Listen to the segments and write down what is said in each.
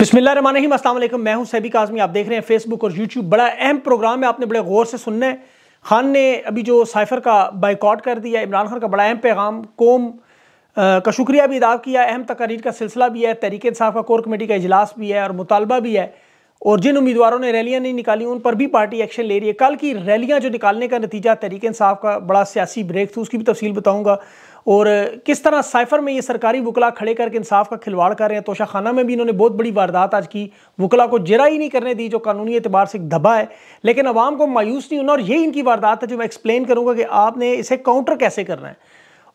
बिस्मिल्लाम असलम मैं हूं सैबिक आजमी आप देख रहे हैं फेसबुक और यूट्यूब बड़ा अहम प्रोग्राम है आपने बड़े गौर से सुनना है खान ने अभी जो साइफर का बाइकआउट कर दिया इमरान खान का बड़ा अहम पैगाम कौम का शुक्रिया भी अदा किया अहम तकारीर का सिलसिला भी है तहरीक साहब का कोर कमेटी का अजलास भी है और मुतालबा भी है और जिन उम्मीदवारों ने रैलियां नहीं निकाली उन पर भी पार्टी एक्शन ले रही है कल की रैलियां जो निकालने का नतीजा तरीके इंसाफ का बड़ा सियासी ब्रेक था उसकी भी तफसील बताऊंगा और किस तरह साइफर में ये सरकारी वकला खड़े करके इंसाफ का खिलवाड़ कर रहे हैं तोशा खाना में भी इन्होंने बहुत बड़ी वारदात आज की वकला को जरा ही नहीं करने दी जो कानूनी एतबार से दबा है लेकिन आवाम को मायूस नहीं होना और यही इनकी वारदात है जो मैं एक्सप्लेन करूँगा कि आपने इसे काउंटर कैसे करना है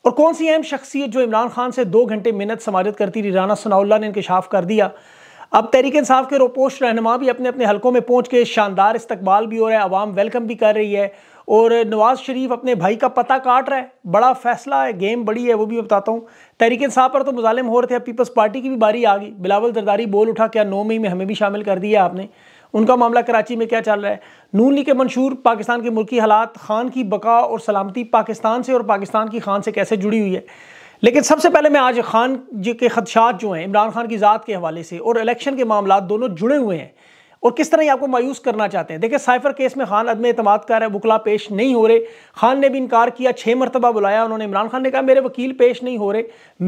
और कौन सी अहम शख्सियत जो इमरान खान से दो घंटे मिनत समारत करती रही राना सनाउल्ला ने इनकशाफ कर दिया अब तहरीक इंसाफ के रोपोश रहनमा भी अपने अपने हलकों में पहुँच के शानदार इस्तबाल भी हो रहा है आवाम वेलकम भी कर रही है और नवाज़ शरीफ अपने भाई का पता काट रहा है बड़ा फैसला है गेम बड़ी है वो भी मैं बताता हूँ तहरीक साहब पर तो मुजालिम हो रहे थे अब पीपल्स पार्टी की भी बारी आ गई बिलावल जरदारी बोल उठा क्या नौ मई में हमें भी शामिल कर दिया आपने उनका मामला कराची में क्या चल रहा है नून लीग के मंशूर पाकिस्तान के मुल्की हालात खान की बका और सलामती पाकिस्तान से और पाकिस्तान की खान से कैसे जुड़ी हुई है लेकिन सबसे पहले मैं आज खान जी के खदशात जो हैं इमरान खान की ज़ात के हवाले से और इलेक्शन के मामला दोनों जुड़े हुए हैं और किस तरह ये आपको मायूस करना चाहते हैं देखिए साइफर केस में खान अदम अतमाद का है बुकला पेश नहीं हो रहे खान ने भी इनकार किया छः मरतबा बुलाया उन्होंने इमरान खान ने कहा मेरे वकील पेश नहीं हो रहे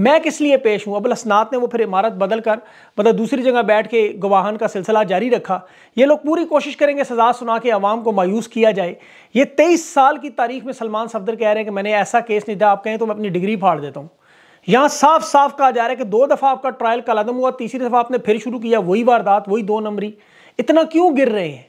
मैं किस लिए पेश हूँ अबुल असनात ने वो फिर इमारत बदल कर मतलब दूसरी जगह बैठ के गवाहन का सिलसिला जारी रखा ये लोग पूरी कोशिश करेंगे सजा सुना के आवाम को मायूस किया जाए ये तेईस साल की तारीख में सलमान सफदर कह रहे हैं कि मैंने ऐसा केस नहीं था आप कहें तो मैं अपनी डिग्री फाड़ देता हूँ यहां साफ साफ कहा जा रहा है कि दो दफा आपका ट्रायल का आदम हुआ तीसरी दफा आपने फिर शुरू किया वही वारदात वही दो नंबरी इतना क्यों गिर रहे हैं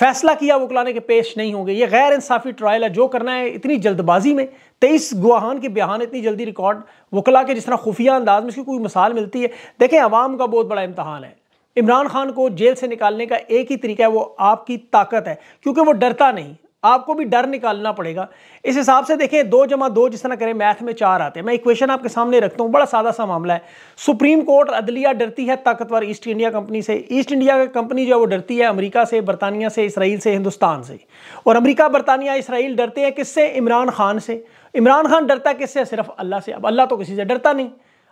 फैसला किया वो बुलाने के पेश नहीं होंगे ये गैर इंसाफी ट्रायल है जो करना है इतनी जल्दबाजी में तेईस गुआहान के बयान इतनी जल्दी रिकॉर्ड वकला के जिस तरह खुफिया अंदाज में इसकी कोई मिसाल मिलती है देखें आवाम का बहुत बड़ा इम्तहान है इमरान खान को जेल से निकालने का एक ही तरीका है वो आपकी ताकत है क्योंकि वो डरता नहीं आपको भी डर निकालना पड़ेगा इस हिसाब से देखें दो जमा दो जिस तरह करें मैथ में चार आते हैं मैं इक्वेशन आपके सामने रखता हूँ बड़ा सादा सा मामला है सुप्रीम कोर्ट अदलिया डरती है ताकतवर ईस्ट इंडिया कंपनी से ईस्ट इंडिया कंपनी जो है वो डरती है अमेरिका से बरतानिया से इसराइल से हिंदुस्तान से और अमरीका बरतानिया इसराइल डरते हैं किससे इमरान खान से इमरान खान डरता किससे सिर्फ अल्लाह से अब अल्लाह तो किसी से डरता नहीं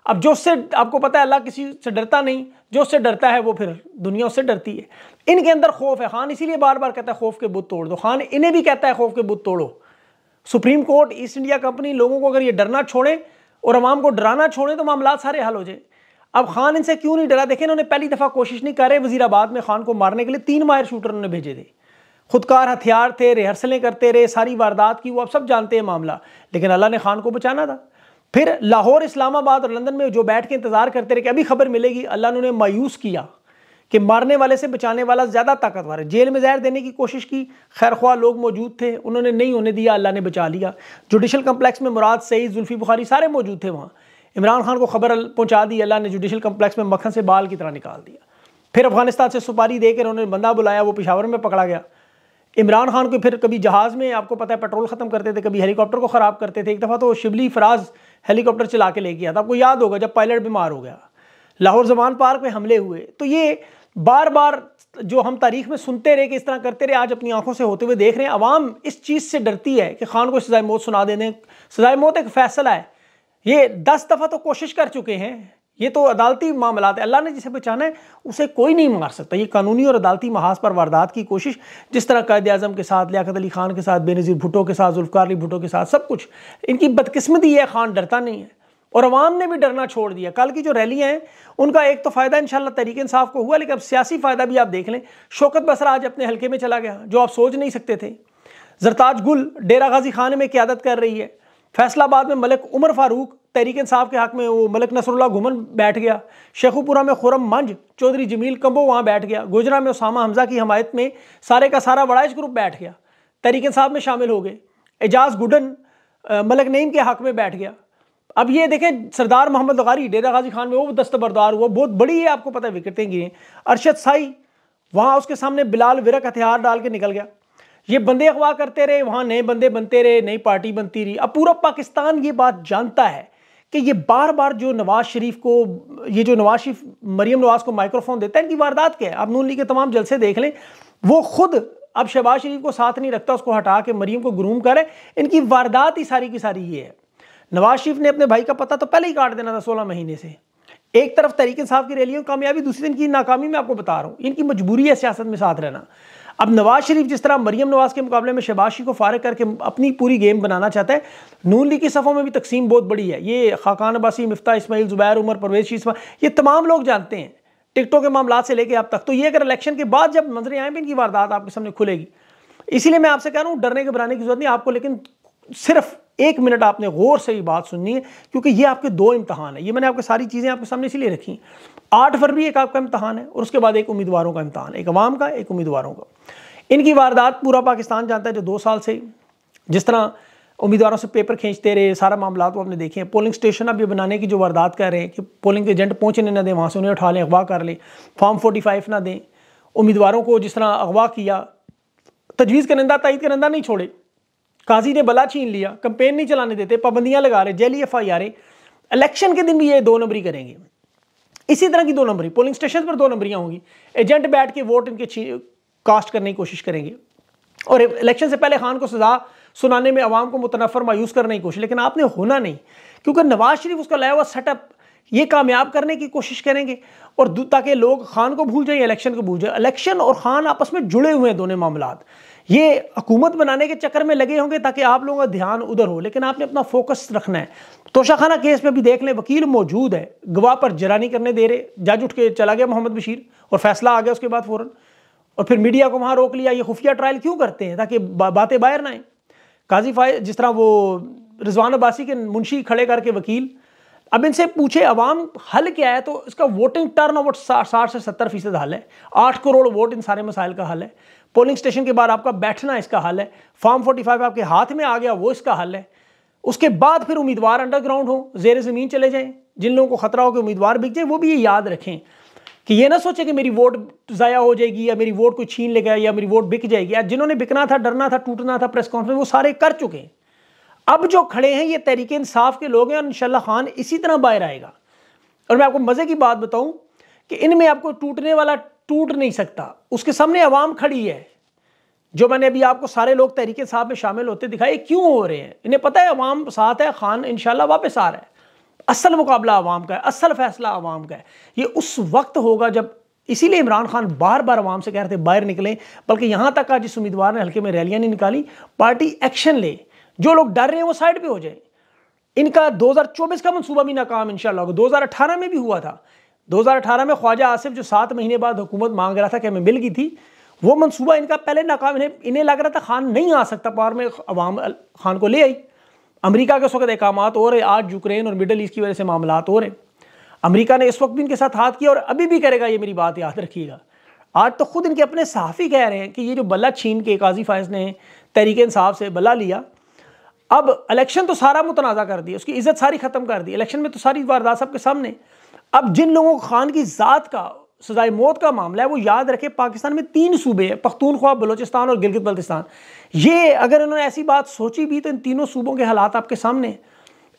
अब जो उससे आपको पता है अल्लाह किसी से डरता नहीं जो उससे डरता है वो फिर दुनिया उससे डरती है इनके अंदर खौफ है खान इसीलिए बार बार कहता है खौफ के बुत तोड़ दो खान इन्हें भी कहता है खौफ के बुत तोड़ो Supreme Court East India Company लोगों को अगर ये डरना छोड़े और आवाम को डराना छोड़े तो मामला सारे हल हो जाए अब खान इनसे क्यों नहीं डरा देखे इन्होंने पहली दफ़ा कोशिश नहीं करे वजीराबाद में खान को मारने के लिए तीन मायर शूटर उन्होंने भेजे थे खुदकार हथियार थे रिहर्सलें करते रहे सारी वारदात की वो आप सब जानते हैं मामला लेकिन अल्लाह ने खान को बचाना था फिर लाहौर इस्लामाबाद और लंदन में जो बैठ के इंतजार करते रहे कि अभी खबर मिलेगी अल्लाह ने उन्हें मायूस किया कि मारने वाले से बचाने वाला ज़्यादा ताकतवर है जेल में जहर देने की कोशिश की खैर ख्वा लोग मौजूद थे उन्होंने नहीं होने दिया अल्लाह ने बचा लिया जुडिशल कम्प्लेक्स में मुराद सईद जुल्फ़ी बुखारी सारे मौजूद थे वहाँ इमरान खान को खबर पहुँचा दी अल्लाह ने जुडिशल कम्प्लेक्स में मखन से बाल की तरह निकाल दिया फिर अफगानिस्तान से सुपारी देकर उन्होंने बंदा बुलाया वो पिशावर में पकड़ा गया इमरान खान को फिर कभी जहाज़ में आपको पता है पेट्रोल ख़त्म करते थे कभी हेलीकॉप्टर को ख़राब करते थे एक दफ़ा तो शिबली फराज़ हेलीकॉप्टर चला के ले गया था आपको याद होगा जब पायलट बीमार हो गया लाहौर जमान पार्क में हमले हुए तो ये बार बार जो हम तारीख में सुनते रहे कि इस तरह करते रहे आज अपनी आंखों से होते हुए देख रहे हैं आवाम इस चीज़ से डरती है कि खान को सजाए मौत सुना देने सजाए मौत एक फैसला है ये दस दफ़ा तो कोशिश कर चुके हैं ये तो अदालती मामला है अल्लाह ने जिसे बचाना है उसे कोई नहीं मार सकता ये कानूनी और अदालती महाज पर वारदात की कोशिश जिस तरह कायद अजम के साथ लियाकत अली खान के साथ बेनज़ीर भुटो के साथ जुल्फ़ार अली भुटो के साथ सब कुछ इनकी बदकस्मती है खान डरता नहीं है और अवाम ने भी डरना छोड़ दिया कल की जो रैलियाँ हैं उनका एक तो फ़ायदा इन शाला तरीके इंसाफ को हुआ लेकिन अब सियासी फ़ायदा भी आप देख लें शौकत बसरा आज अपने हल्के में चला गया जो आप सोच नहीं सकते थे जरताज गुल डेरा गाजी खान में क्यादत कर रही है फैसलाबाद में मलिक उमर फारूक तहरीक साहब के हक में वो मलिक नसरुल्ला घुमन बैठ गया शेखुपुरा में खुरम मंज चौधरी जमील कंबो वहाँ बैठ गया गुजरा में उसामा हमजा की हमायत में सारे का सारा वड़ाइश ग्रुप बैठ गया तहरीक इंसाफ में शामिल हो गए एजाज गुडन मलिक नईम के हक में बैठ गया अब ये देखें सरदार मोहम्मद गारी डेरा गाजी खान में वो दस्तबरदार हुआ बहुत बड़ी है आपको पता है विकेटें गिरी अरशद साई वहाँ उसके सामने बिलाल विरक हथियार डाल के निकल गया ये बंदे अगवा करते रहे वहाँ नए बंदे बनते रहे नई पार्टी बनती रही अब पूरा पाकिस्तान ये बात जानता है कि ये बार बार जो नवाज शरीफ को ये जो नवाज शरीफ मरीम नवाज को माइक्रोफोन देता है इनकी वारदात क्या है आप नून लीग के तमाम जलसे देख लें वो खुद अब शहबाज शरीफ को साथ नहीं रखता उसको हटा के मरीम को ग्रूम करे इनकी वारदात ही सारी की सारी ये है नवाज शरीफ ने अपने भाई का पता तो पहले ही काट देना था सोलह महीने से एक तरफ तरीके साहब की रैलियों कामयाबी दूसरी दिन की नाकामी में आपको बता रहा हूँ इनकी मजबूरी है सियासत में साथ रहना अब नवाज शरीफ जिस तरह मरियम नवाज के मुकाबले में शबाशी को फारग करके अपनी पूरी गेम बनाना चाहता है नून लीग की सफ़ों में भी तकसीम बहुत बड़ी है ये खाकान अबासी मफ्ता इसमाइल ज़ुबैर उमर परवेश शीशमा ये तमाम लोग जानते हैं टिकटों के मामला से लेके अब तक तो ये अगर इलेक्शन के बाद जब मंजरे आए भी इनकी वारदात आपके सामने खुलेगी इसीलिए मैं आपसे कह रहा हूँ डरने घबराने की जरूरत नहीं आपको लेकिन सिर्फ एक मिनट आपने गौर से ये बात सुननी है क्योंकि ये आपके दो इम्तहान है ये मैंने आपके सारी चीज़ें आपके सामने इसीलिए रखी आठ फरवरी एक आपका इम्तहान है और उसके बाद एक उम्मीदवारों का इम्तहान एक अवाम का एक उम्मीदवारों का इनकी वारदात पूरा पाकिस्तान जानता है जो दो साल से जिस तरह उम्मीदवारों से पेपर खींचते रहे सारा मामला वो तो आपने देखे हैं पोलिंग स्टेशन अभी बनाने की जो वारदात कर रहे हैं कि पोलिंग एजेंट पहुँचने ना दें वहाँ से उन्हें उठा लें अगवा कर लें फॉर्म फोर्टी फाइव ना दें उम्मीदवारों को जिस तरह अगवा किया तजवीज़ करंदा तइद करंदा नहीं छोड़े काजी ने बला छीन लिया कंपेन नहीं चलाने देते पाबंदियाँ लगा रहे जेली एफ आई आर इलेक्शन के दिन भी ये दो नंबरी करेंगे इसी तरह की दो नंबरी पोलिंग स्टेशन पर दो नंबरियाँ होंगी एजेंट बैठ के वोट इनके कास्ट करने की कोशिश करेंगे और इलेक्शन से पहले खान को सजा सुनाने में आवाम को मुतनफर मायूस करने की कोशिश लेकिन आपने होना नहीं क्योंकि नवाज शरीफ उसका लाया हुआ सेटअप ये कामयाब करने की कोशिश करेंगे और ताकि लोग खान को भूल जाएं इलेक्शन को भूल जाएं इलेक्शन और खान आपस में जुड़े हुए हैं दोनों मामला ये हकूमत बनाने के चक्कर में लगे होंगे ताकि आप लोगों का ध्यान उधर हो लेकिन आपने अपना फोकस रखना है तोशाखाना केस में भी देख लें वकील मौजूद है गवाह पर जरा नहीं करने दे रहे जज उठ के चला गया मोहम्मद बशीर और फैसला आ गया उसके बाद फ़ौरन और फिर मीडिया को वहाँ रोक लिया ये खुफिया ट्रायल क्यों करते हैं ताकि बा, बातें बाहर ना आए काजी फाय जिस तरह वो रिजवान अब्बासी के मुंशी खड़े करके वकील अब इनसे पूछे अवाम हल क्या है तो इसका वोटिंग टर्न ओवर साठ से सत्तर फीसद हल है आठ करोड़ वोट इन सारे मसाइल का हल है पोलिंग स्टेशन के बाद आपका बैठना इसका हल है फॉर्म फोर्टी फाइव आपके हाथ में आ गया वो इसका हल है उसके बाद फिर उम्मीदवार अंडरग्राउंड हो जेर ज़मीन चले जाएं जिन लोगों को खतरा हो कि उम्मीदवार बिक जाए वो भी ये याद रखें कि ये ना सोचे कि मेरी वोट ज़ाया हो जाएगी या मेरी वोट कोई छीन ले गया या मेरी वोट बिक जाएगी या जिन्होंने बिकना था डरना था टूटना था प्रेस कॉन्फ्रेंस वो सारे कर चुके हैं अब जो खड़े हैं ये तहरीक इंसाफ के लोग हैं और इनशाला खान इसी तरह बाहर आएगा और मैं आपको मज़े की बात बताऊं कि इनमें आपको टूटने वाला टूट नहीं सकता उसके सामने आवाम खड़ी है जो मैंने अभी आपको सारे लोग तहरीक साहब में शामिल होते दिखाए क्यों हो रहे हैं इन्हें पता है अवाम साथ है खान इन वापस आ रहा है असल मुकाबला आवाम का है असल फैसला आवाम का है ये उस वक्त होगा जब इसीलिए इमरान खान बार बार आवाम से कह रहे थे बाहर निकलें बल्कि यहाँ तक का जिस उम्मीदवार ने हल्के में रैलियाँ नहीं निकाली पार्टी एक्शन ले जो लोग डर रहे हैं वो साइड पर हो जाए इनका चौबीस का मनसूबा भी नाकाम इंशाल्लाह होगा अठारह में भी हुआ था अठारह में ख्वाजा आसिफ जो सात महीने बाद हुकूमत मांग रहा था कि हमें मिल गई थी वो मंसूबा इनका पहले नाकाम इन्हें इन्हें लग रहा था खान नहीं आ सकता पावर में अवाम खान को ले आई अमरीका के उस वक्त अहकाम हो रहे आज यूक्रेन और मिडल ईस्ट की वजह से मामला हो रहे अमरीका ने इस वक्त भी इनके साथ हाथ किया और अभी भी करेगा ये मेरी बात याद रखिएगा आज तो खुद इनके अपने सहाफ़ी कह रहे हैं कि ये जो बल्ला छीन के काजी फैज ने तहरीक इंसाफ से बल्ला लिया अब इलेक्शन तो सारा मुतनाज़ा कर दिया उसकी इज़्ज़त सारी ख़त्म कर दी इलेक्शन में तो सारी वारदात सबके सामने अब जिन लोगों को खान की ज़ात का सजाए मौत का मामला है वो याद रखे पाकिस्तान में तीन सूबे हैं पख्तूनख्वा बलोचिस्तान और गिलगित बल्तिस्तान ये अगर इन्होंने ऐसी बात सोची भी तो इन तीनों सूबों के हालात आपके सामने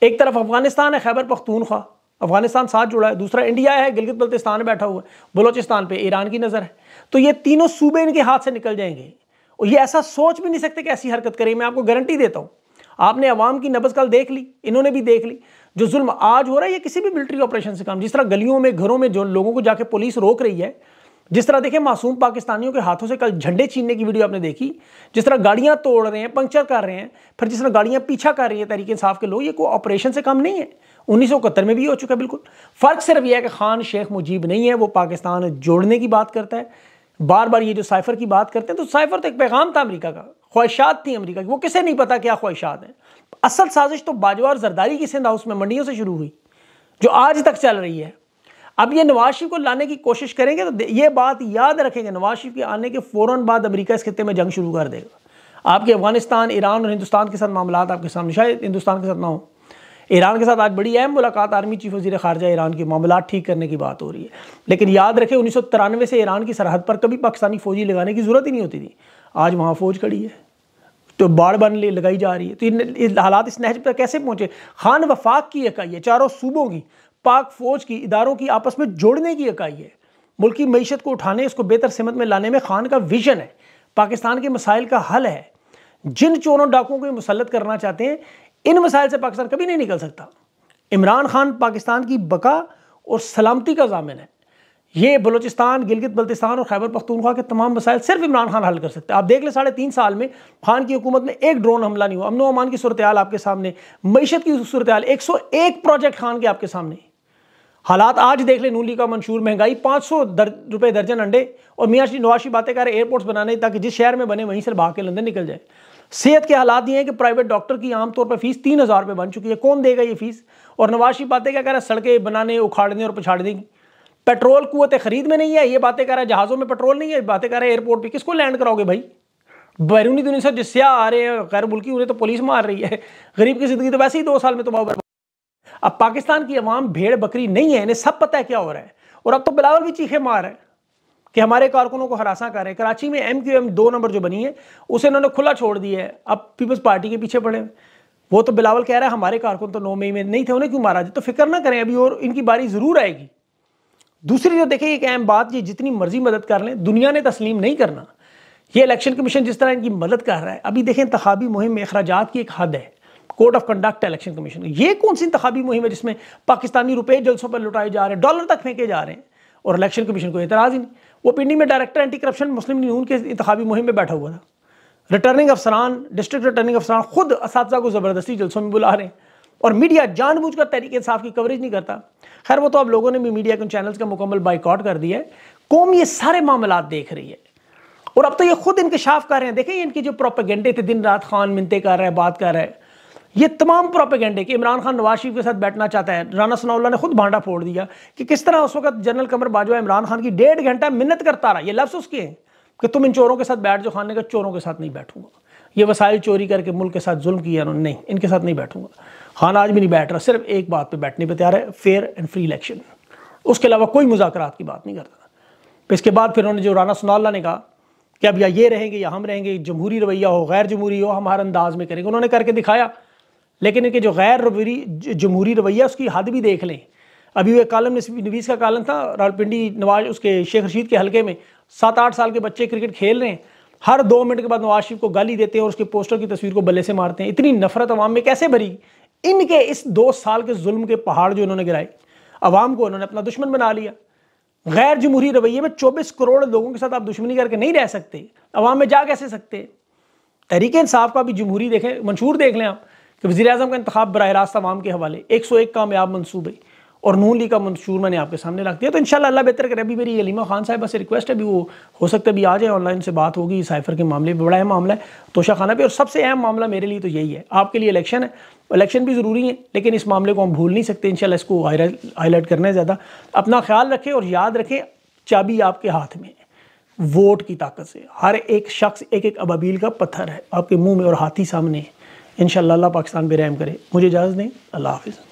एक तरफ अफगानिस्तान है खैबर पख्तूनख्वा अफगानिस्तान साथ जुड़ा है दूसरा इंडिया है गिलगित बल्तिस्तान बैठा हुआ है बलोचिस्तान पर ईरान की नज़र है तो ये तीनों सूबे इनके हाथ से निकल जाएंगे और ये ऐसा सोच भी नहीं सकते कि ऐसी हरकत करें मैं आपको गारंटी देता हूँ आपने अवाम की नबज़ कल देख ली इन्होंने भी देख ली जो जुल्म आज हो रहा है ये किसी भी मिलिट्री ऑपरेशन से काम जिस तरह गलियों में घरों में जो लोगों को जाके पुलिस रोक रही है जिस तरह देखें मासूम पाकिस्तानियों के हाथों से कल झंडे छीनने की वीडियो आपने देखी जिस तरह गाड़ियां तोड़ रहे हैं पंक्चर कर रहे हैं फिर जिस तरह गाड़ियां पीछा कर रही है तहरीक इंसाफ के लोग ये कोई ऑपरेशन से काम नहीं है उन्नीस में भी हो चुका है बिल्कुल फ़र्क सिर्फ यह है कि खान शेख मुजीब नहीं है वो पाकिस्तान जोड़ने की बात करता है बार बार ये जो साइफर की बात करते हैं तो साइफर तो एक पैगाम था अमेरिका का ख्वाहिशात थी अमेरिका की वो किसे नहीं पता क्या ख्वाहिशात हैं असल साजिश तो बाजवा और जरदारी की सिंध हाउस में मंडियों से शुरू हुई जो आज तक चल रही है अब ये नवाज शरीफ को लाने की कोशिश करेंगे तो ये बात याद रखेंगे नवाज शरीफ के आने के फ़ौर बाद अमेरिका इस खत्े में जंग शुरू कर देगा आपके अफगानिस्तान ईरान और हिंदुस्तान के साथ मामला आपके सामने शायद हिंदुस्तान के साथ ना हो ईरान के साथ आज बड़ी अहम मुलाकात आर्मी चीफ वजी खारजा ईरान के मामला ठीक करने की बात हो रही है लेकिन याद रखें उन्नीस से ईरान की सरहद पर कभी पाकिस्तानी फौजी लगाने की ज़रूरत ही नहीं होती थी आज वहाँ फौज खड़ी है तो बाढ़ बन लगाई जा रही है तो इन हालात इस नहज पर कैसे पहुँचे खान वफाक की इकाई है चारों सूबों की पाक फौज की इदारों की आपस में जोड़ने की इकाई है मुल्क की मीशत को उठाने उसको बेहतर समत में लाने में खान का विजन है पाकिस्तान के मसाइल का हल है जिन चोरों डाकुओं को मुसलत करना चाहते हैं इन मसाइल से पाकिस्तान कभी नहीं निकल सकता इमरान खान पाकिस्तान की बका और सलामती का जामिन है ये बलोचिस्तान गिलगित बल्तिस्तान और खैबर पख्तूनख्वा के तमाम मसाइल सिर्फ इमरान खान हल कर सकते हैं आप देख लें साढ़े तीन साल में खान की हुकूमत में एक ड्रोन हमला नहीं हुआ अमनो अमान की सूरत आपके सामने मीशत की सूरत एक सौ एक प्रोजेक्ट खान के आपके सामने हालात आज देख लें नूली का मंशूर महंगाई पाँच सौ दर, रुपये दर्जन अंडे और मियाँ नवाशी बातें कर एयरपोर्ट्स बनाने ताकि जिस शहर में बने वहीं से भाग के लंदन निकल जाए सेहत के हालात ये हैं कि प्राइवेट डॉक्टर की आमतौर पर फीस तीन हज़ार रुपये बन चुकी है कौन देगा ये फीस और नवाज शरीफ बातें क्या कह रहा है सड़कें बनाने उखाड़ने और पछाड़ने की पेट्रोल कुतें खरीद में नहीं है ये बातें कह रहा है जहाज़ों में पेट्रोल नहीं है बातें कह रहा है एयरपोर्ट पर किसको लैंड कराओगे भाई बैरूनी दुनिया से जिससे आ रहे हैं गैर मुल्की उन्हें तो पुलिस मार रही है गरीब की ज़िंदगी तो वैसे ही दो साल में तबाह अब पाकिस्तान की अवाम भेड़ बकरी नहीं है इन्हें सब पता है क्या हो रहा है और अब तो बिलावल भी चीखे मार रहे हैं कि हमारे कारकुनों को हरासा कर रहे हैं कराची में एम क्यू एम दो नंबर जो बनी है उसे इन्होंने खुला छोड़ दिया है अब पीपल्स पार्टी के पीछे पड़े वो तो बिलावल कह रहा है हमारे कारकुन तो नौ मई में नहीं थे उन्हें क्यों मारा जाए तो फिक्र ना करें अभी और इनकी बारी ज़रूर आएगी दूसरी जो देखें एक अहम बात ये जितनी मर्जी मदद कर लें दुनिया ने तस्लीम नहीं करना ये इलेक्शन कमीशन जिस तरह इनकी मदद कर रहा है अभी देखें इंतबी मुहिम में अखराज की एक हद है code of conduct election commission ये कौन सी इंतबी मुहिम है जिसमें पाकिस्तानी रुपये जलसों पर लुटाए जा रहे हैं डॉलर तक फेंके जा रहे हैं और इलेक्शन कमीशन को एतराज़ ही नहीं वो पिंडी में डायरेक्टर एंटी करप्शन मुस्लिम यून के इंतबी मुहिम में बैठा हुआ था रिटर्निंग अफसरान डिस्ट्रिक्ट रिटर्निंग अफसरान खुद इस को ज़बरदस्ती जलसों में बुला रहे हैं और मीडिया जानबूझकर तरीके इंसाफ की कवरेज नहीं करता खैर वो तो अब लोगों ने भी मीडिया के चैनल्स का मुकम्मल बाइकआउट कर दिया है कौम ये सारे मामला देख रही है और अब तो ये खुद इंकशाफ कर रहे हैं देखें इनके जो प्रोपेगेंडे थे दिन रात खान मिनते कर रहे हैं बात कर रहे हैं ये तमाम प्रोपेगेंडे कि इमरान खान नवाज शरीफ के साथ बैठना चाहता है राना सनाउल्ला ने खुद भांडा फोड़ दिया कि किस तरह उस वक्त जनरल कमर बाजवा इमरान खान की डेढ़ घंटा मिन्नत करता रहा ये लफ्स उसके हैं कि तुम इन चोरों के साथ बैठ जाओ खाने ने कहा चोरों के साथ नहीं बैठूंगा ये वसाइल चोरी करके मुल्क के साथ जुल्म किया उन्होंने नहीं इनके साथ नहीं बैठूंगा खान आज भी नहीं बैठ रहा सिर्फ एक बात पर बैठने पर तैयार है फेयर एंड फ्री इलेक्शन उसके अलावा कोई मुजाकर की बात नहीं करता इसके बाद फिर उन्होंने जो राना सनाउल्ला ने कहा कि अब या ये रहेंगे या हम रहेंगे जमहूरी रवैया हो गैर जमहूरी हो हमारे अंदाज में करेंगे उन्होंने करके दिखाया लेकिन इनके जो गैर रवी जमहूरी रवैया उसकी हद भी देख लें अभी वो कालम नवीस का कालम था रावलपिंडी नवाज उसके शेख रशीद के हलके में सात आठ साल के बच्चे क्रिकेट खेल रहे हैं हर दो मिनट के बाद नवाज शरीफ को गाली देते हैं और उसके पोस्टर की तस्वीर को बल्ले से मारते हैं इतनी नफरत अवाम में कैसे भरी इनके इस दो साल के जुल्म के पहाड़ जो इन्होंने गिराए अवाम को इन्होंने अपना दुश्मन बना लिया गैर जमहूरी रवैये में चौबीस करोड़ लोगों के साथ आप दुश्मनी करके नहीं रह सकते अवाम में जा कैसे सकते तहरीक इंसाफ का भी जमहूरी देखें मंशूर देख लें आप कि वजी अजम का इंतब बरह रास्त आवाम के हवाले एक सौ एक कामयाब मनसूबे और नू ली का मंशूर मैंने आपके सामने रख दिया तो इनशाला अल्लाह बेहतर करे अभी मेरी अलीमा खान साहब से रिक्वेस्ट है अभी वो हो सकता है अभी आ जाए ऑनलाइन से बात होगी साइफर के मामले में बड़ा अहम मामला है तोशा खाना पे और सबसे अहम मामला मेरे लिए तो यही है आपके लिए इलेक्शन है इलेक्शन भी ज़रूरी है लेकिन इस मामले को हम भूल नहीं सकते इनशाला इसको हाईलाइट करना है ज़्यादा अपना ख्याल रखें और याद रखें चाबी आपके हाथ में है वोट की ताकत से हर एक शख्स एक एक अबाबील का पत्थर है आपके मुँह में और हाथी सामने है इन शाला पाकिस्तान पर रहम करे मुझे इजाज़त दें अल्लाह हाफिज़